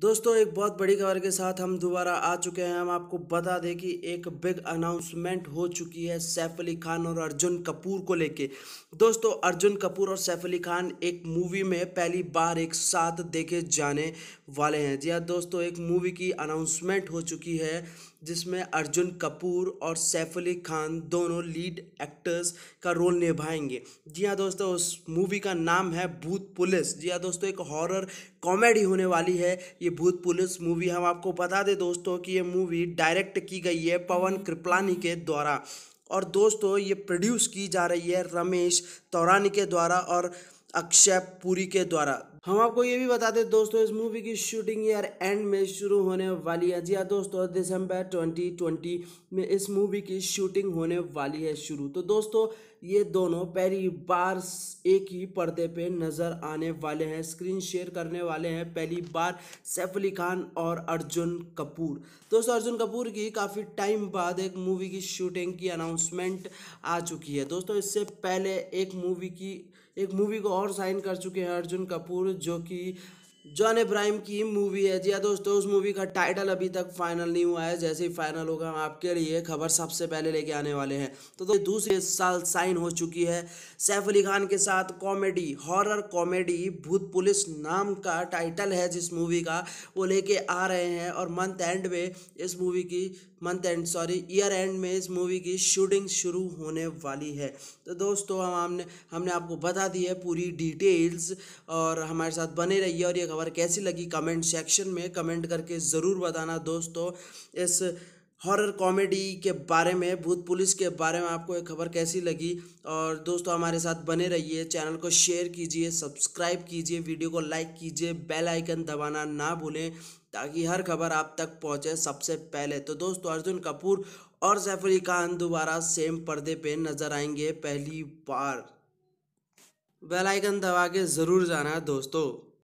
दोस्तों एक बहुत बड़ी खबर के साथ हम दोबारा आ चुके हैं हम आपको बता दें कि एक बिग अनाउंसमेंट हो चुकी है सैफ अली खान और अर्जुन कपूर को लेके दोस्तों अर्जुन कपूर और सैफ अली खान एक मूवी में पहली बार एक साथ देखे जाने वाले हैं जी हाँ दोस्तों एक मूवी की अनाउंसमेंट हो चुकी है जिसमें अर्जुन कपूर और सैफ अली खान दोनों लीड एक्टर्स का रोल निभाएंगे जी हाँ दोस्तों उस मूवी का नाम है भूत पुलिस जी हाँ दोस्तों एक हॉरर कॉमेडी होने वाली है ये ये भूत पुलिस मूवी हम आपको बता दें दोस्तों कि ये मूवी डायरेक्ट की गई है पवन कृपलानी के द्वारा और दोस्तों ये प्रोड्यूस की जा रही है रमेश तौरानी के द्वारा और अक्षय पुरी के द्वारा हम आपको ये भी बता दें दोस्तों इस मूवी की शूटिंग ईयर एंड में शुरू होने वाली है जी हाँ दोस्तों दिसंबर 2020 में इस मूवी की शूटिंग होने वाली है शुरू तो दोस्तों ये दोनों पहली बार एक ही पर्दे पे नज़र आने वाले हैं स्क्रीन शेयर करने वाले हैं पहली बार सैफ अली खान और अर्जुन कपूर दोस्तों अर्जुन कपूर की काफ़ी टाइम बाद एक मूवी की शूटिंग की अनाउंसमेंट आ चुकी है दोस्तों इससे पहले एक मूवी की एक मूवी को और साइन कर चुके हैं अर्जुन कपूर जो कि जॉन इब्राहिम की मूवी है जी दोस्तों उस मूवी का टाइटल अभी तक फाइनल नहीं हुआ है जैसे ही फाइनल होगा हम आपके लिए खबर सबसे पहले लेके आने वाले हैं तो, तो दूसरे साल साइन हो चुकी है सैफ अली खान के साथ comedy horror comedy Bhoot Police नाम का टाइटल है जिस मूवी का वो लेके आ रहे हैं और मंथ एंड में इस मूवी की month end sorry year end में इस मूवी की शूटिंग शुरू होने वाली है तो दोस्तों हम हमने हमने आपको बता दी है पूरी डिटेल्स और हमारे साथ बने रहिए और ये खबर कैसी लगी कमेंट सेक्शन में कमेंट करके ज़रूर बताना दोस्तों इस हॉरर कॉमेडी के बारे में भूत पुलिस के बारे में आपको ये खबर कैसी लगी और दोस्तों हमारे साथ बने रहिए चैनल को शेयर कीजिए सब्सक्राइब कीजिए वीडियो को लाइक कीजिए बेल आइकन दबाना ना भूलें ताकि हर खबर आप तक पहुंचे सबसे पहले तो दोस्तों अर्जुन कपूर और सैफ अली खान दोबारा सेम पर्दे पे नज़र आएंगे पहली बार बेल आइकन दबा के ज़रूर जाना दोस्तों